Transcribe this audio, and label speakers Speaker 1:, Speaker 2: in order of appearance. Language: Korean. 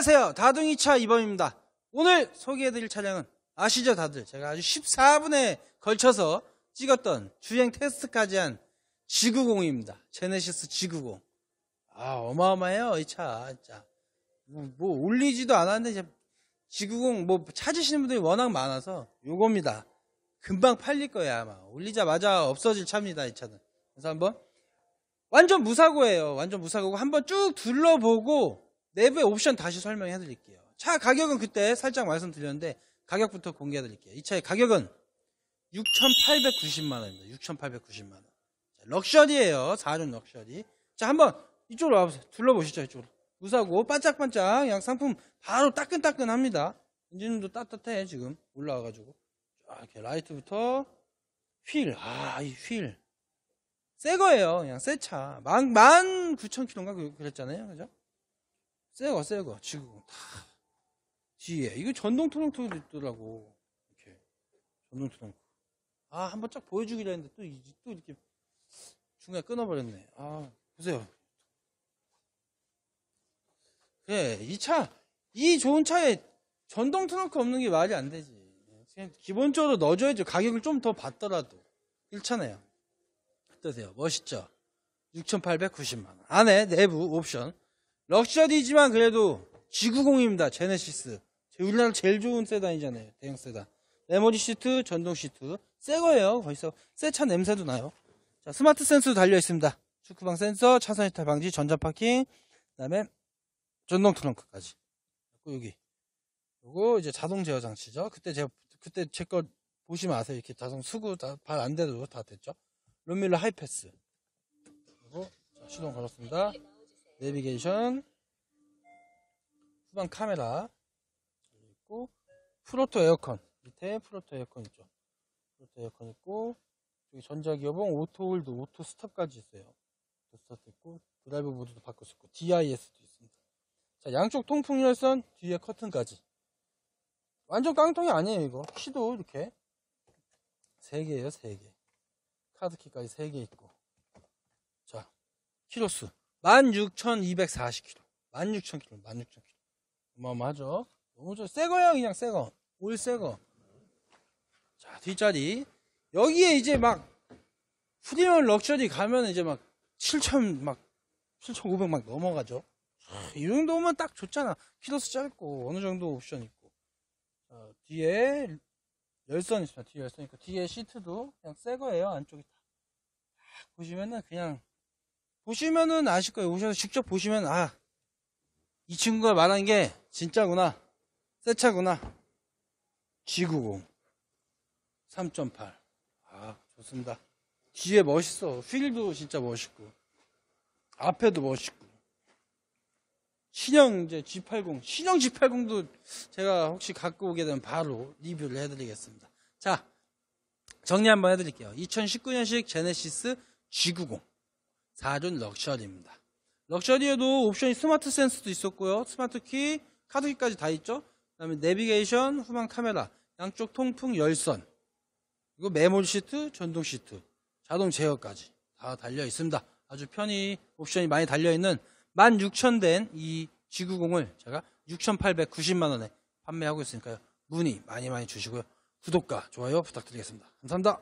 Speaker 1: 안녕하세요. 다둥이차 이범입니다. 오늘 소개해드릴 차량은 아시죠 다들? 제가 아주 14분에 걸쳐서 찍었던 주행 테스트까지 한 G90입니다. 제네시스 G90. 아 어마어마해요 이 차. 진짜. 뭐, 뭐 올리지도 않았는데 G90 뭐 찾으시는 분들이 워낙 많아서 요겁니다. 금방 팔릴 거예요 아마. 올리자마자 없어질 차입니다 이 차는. 그래서 한번 완전 무사고예요. 완전 무사고고 한번 쭉 둘러보고 내부의 옵션 다시 설명해 드릴게요. 차 가격은 그때 살짝 말씀드렸는데 가격부터 공개해 드릴게요. 이 차의 가격은 6,890만 원입니다. 6,890만 원. 럭셔리예요. 4륜 럭셔리. 자, 한번 이쪽으로 와보세요. 둘러보시죠. 이쪽으로. 무사고 반짝반짝 양 상품 바로 따끈따끈합니다. 엔진도 따뜻해 지금 올라와가지고. 자, 이렇게 라이트부터 휠. 아, 이 휠. 새 거예요. 그냥 새 차. 만, 만9 0 k m 인가 그랬잖아요. 그죠? 새거 새거 지금 다 뒤에 이거 전동 토롱토도 있더라고 이렇게 전동 트렁크 아 한번 쫙 보여주기로 했는데 또, 또 이렇게 중간에 끊어버렸네 아 보세요 그래 예, 이차이 이 좋은 차에 전동 트렁크 없는 게 말이 안 되지 그냥 기본적으로 넣어줘야죠 가격을 좀 더 받더라도 1차네요 어떠세요 멋있죠 6,890만원 안에 내부 옵션 럭셔리지만 그래도 지구공입니다 제네시스. 우리나라 제일 좋은 세단이잖아요. 대형 세단. 메모리 시트, 전동 시트. 새 거예요. 벌써 새 차 냄새도 나요. 자, 스마트 센서도 달려 있습니다. 축구방 센서, 차선 이탈 방지, 전자 파킹, 그다음에 전동 트렁크까지. 그리고 여기. 요거 이제 자동 제어 장치죠. 그때 제 그때 제거 보시면 아세요. 이렇게 자동 수구 다발안 돼도 다 됐죠. 룸밀러 하이패스. 그리고 자, 시동 걸었습니다. 내비게이션, 후방 카메라 있고 프로토 에어컨 밑에 프로토 에어컨 있죠. 프로토 에어컨 있고 여기 전자기어봉 오토 홀드 오토 스톱까지 있어요. 오토 스탑 있고 드라이브 모드도 바꿀 수 있고 DIS도 있습니다. 자 양쪽 통풍 열선 뒤에 커튼까지 완전 깡통이 아니에요 이거 키도 이렇게 3개에요 3개 카드키까지 3개 있고 자 키로수 16,240km. 16,000km, 16,000km. 어마어마하죠? 너무 좋아. 새 거야, 그냥 새 거. 올새 거. 자, 뒷자리. 여기에 이제 막, 프리미엄 럭셔리 가면 이제 막, 7,000, 막, 7,500 막 넘어가죠? 이 정도면 딱 좋잖아. 키로수 짧고, 어느 정도 옵션 있고. 자, 뒤에 열선 있습니다. 뒤에 열선 있고. 뒤에 시트도 그냥 새 거예요. 안쪽이 다. 보시면은 그냥 보시면은 아실 거예요. 오셔서 직접 보시면 아, 이 친구가 말한 게 진짜구나. 새 차구나. G90 3.8. 아, 좋습니다. 뒤에 멋있어. 휠도 진짜 멋있고. 앞에도 멋있고. 신형 이제 G80, 신형 G80도 제가 혹시 갖고 오게 되면 바로 리뷰를 해드리겠습니다. 자, 정리 한번 해드릴게요. 2019년식 제네시스 G90. 4륜 럭셔리입니다. 럭셔리에도 옵션이 스마트 센스도 있었고요. 스마트 키, 카드 키까지 다 있죠. 그 다음에 내비게이션, 후방 카메라, 양쪽 통풍 열선, 그리고 메모리 시트, 전동 시트, 자동 제어까지 다 달려 있습니다. 아주 편히 옵션이 많이 달려 있는 16,000된 이 G90을 제가 6,890만 원에 판매하고 있으니까요. 문의 많이 많이 주시고요. 구독과 좋아요 부탁드리겠습니다. 감사합니다.